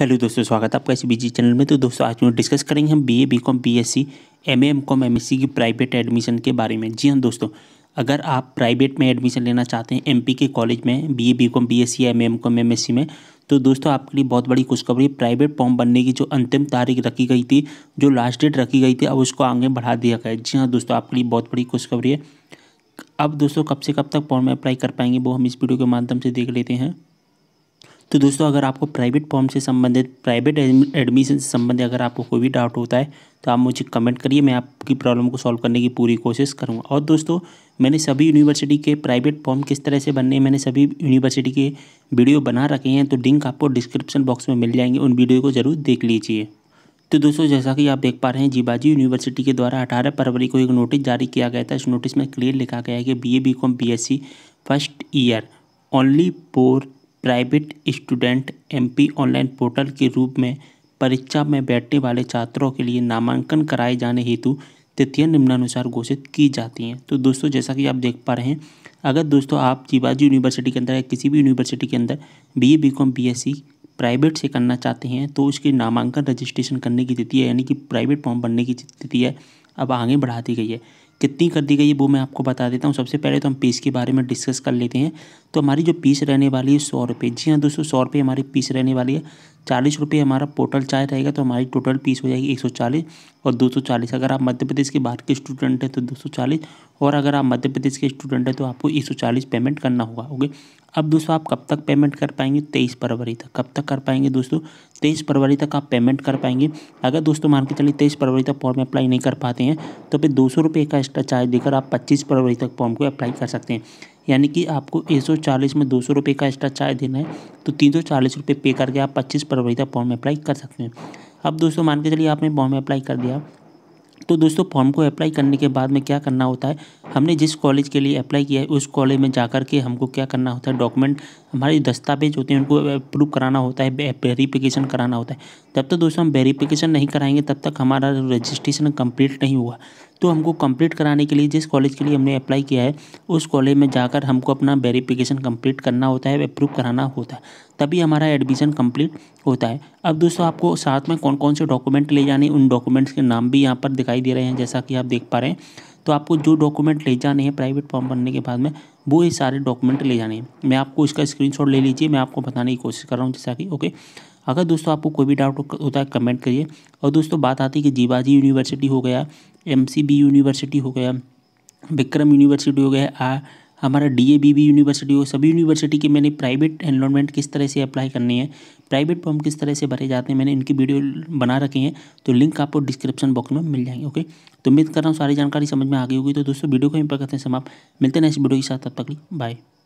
hello दोस्तों स्वागत है आपका इस बीजी चैनल में तो दोस्तों आज में डिस्कस करेंगे हम BA BCom BSc MA MCom MSc की प्राइवेट एडमिशन के बारे में जी हाँ दोस्तों अगर आप प्राइवेट में एडमिशन लेना चाहते हैं एमपी के कॉलेज में BA BCom BSc MA MCom MSc में तो दोस्तों आपके लिए बहुत बड़ी खुशखबरी प्राइवेट फॉर्म बनने की जो अंतिम तारीख रखी गई थी जो लास्ट डेट रखी गई थी अब उसको आगे बढ़ा दिया गया जी हाँ दोस्तों आपके लिए बहुत बड़ी खुशखबरी है अब दोस्तों कब से कब तक फॉर्म अप्लाई कर पाएंगे वो हम इस वीडियो के माध्यम से देख लेते हैं तो दोस्तों अगर आपको प्राइवेट फॉर्म से संबंधित प्राइवेट एडमिशन से संबंधित अगर आपको कोई भी डाउट होता है तो आप मुझे कमेंट करिए मैं आपकी प्रॉब्लम को सॉल्व करने की पूरी कोशिश करूँगा और दोस्तों मैंने सभी यूनिवर्सिटी के प्राइवेट फॉर्म किस तरह से बनने मैंने सभी यूनिवर्सिटी के वीडियो बना रखे हैं तो लिंक आपको डिस्क्रिप्शन बॉक्स में मिल जाएंगे उन वीडियो को ज़रूर देख लीजिए तो दोस्तों जैसा कि आप देख पा रहे हैं जीबाजी यूनिवर्सिटी के द्वारा 18 फरवरी को एक नोटिस जारी किया गया था इस नोटिस में क्लियर लिखा गया है कि B A B com B S C first year only for private student MP online portal के रूप में परीक्षा में बैठने वाले छात्रों के लिए नामांकन कराए जाने हेतु तिथियाँ निम्नानुसार घोषित की जाती हैं तो दोस्तों जैसा कि आप देख पा रहे हैं अगर दोस्तों आप शिवाजी यूनिवर्सिटी के अंदर या किसी भी यूनिवर्सिटी के अंदर B A B com B S C private से करना चाहते हैं तो उसके नामांकन रजिस्ट्रेशन करने की तिथि है यानी कि प्राइवेट फॉर्म भरने की तिथि है अब आगे बढ़ा दी गई है कितनी कर दी गई है वो मैं आपको बता देता हूँ सबसे पहले तो हम पीस के बारे में डिस्कस कर लेते हैं तो हमारी जो पीस रहने वाली है सौ रुपये जी हाँ दोस्तों सौ रुपये हमारी पीस रहने वाली है चालीस रुपये हमारा पोटल चार्ज रहेगा तो हमारी टोटल पीस हो जाएगी एक सौ चालीस और दो सौ चालीस अगर आप मध्य प्रदेश के बाहर के स्टूडेंट हैं तो दो सौ चालीस और अगर आप मध्य प्रदेश के स्टूडेंट हैं तो आपको एक सौ चालीस पेमेंट करना होगा ओके अब दोस्तों आप कब तक पेमेंट कर पाएंगे तेईस फरवरी तक कब तक कर पाएंगे दोस्तों तेईस फरवरी तक आप पेमेंट कर पाएंगे अगर दोस्तों मान के चलिए तेईस फरवरी तक फॉर्म अप्लाई नहीं कर पाते हैं तो फिर दो सौ रुपये का एक्स्ट्रा चार्ज देकर आप पच्चीस फरवरी तक फॉर्म को अप्लाई कर सकते हैं यानी कि आपको एक में दो सौ का एक्स्ट्रा चार्ज देना है तो तीन सौ चालीस रुपये पे करके आप पच्चीस फरवरी तक फॉर्म में अप्लाई कर सकते हैं अब दोस्तों मान के चलिए आपने फॉर्म में अप्लाई कर दिया तो दोस्तों फॉर्म को अप्लाई करने के बाद में क्या करना होता है हमने जिस कॉलेज के लिए अप्लाई किया है उस कॉलेज में जाकर के हमको क्या करना होता है डॉक्यूमेंट हमारे दस्तावेज होते हैं उनको अप्रूव कराना होता है वेरीफिकेशन कराना होता है तब तक दोस्तों हम वेरीफिकेशन नहीं कराएंगे तब तक हमारा रजिस्ट्रेशन कम्प्लीट नहीं हुआ तो हमको कम्प्लीट कराने के लिए जिस कॉलेज के लिए हमने अप्लाई किया है उस कॉलेज में जाकर हमको अपना वेरीफिकेशन कम्प्लीट करना होता है अप्रूव कराना होता है तभी हमारा एडमिशन कंप्लीट होता है अब दोस्तों आपको साथ में कौन कौन से डॉक्यूमेंट ले जाने उन डॉक्यूमेंट्स के नाम भी यहाँ पर दिखाई दे रहे हैं जैसा कि आप देख पा रहे हैं तो आपको जो डॉक्यूमेंट ले जाने हैं प्राइवेट फॉर्म भरने के बाद में वो ही सारे डॉक्यूमेंट ले जाने हैं मैं आपको इसका स्क्रीन ले लीजिए मैं आपको बताने की कोशिश कर रहा हूँ जैसा कि ओके अगर दोस्तों आपको कोई भी डाउट होता है कमेंट करिए और दोस्तों बात आती है कि जीवाजी यूनिवर्सिटी हो गया एम यूनिवर्सिटी हो गया विक्रम यूनिवर्सिटी हो गया आ हमारा D A B B university हो सभी यूनिवर्सिटी के मैंने प्राइवेट एनरोलमेंट किस तरह से अप्लाई करनी है प्राइवेट फॉर्म किस तरह से भरे जाते हैं मैंने इनकी वीडियो बना रखी है तो लिंक आपको डिस्क्रिप्शन बॉक्स में मिल जाएंगे ओके तो उम्मीद कर रहा हूँ सारी जानकारी समझ में आ गई होगी तो दोस्तों वीडियो को यहीं करते हैं समाप्त मिलते हैं नेक्स्ट वीडियो के साथ तब तक बाय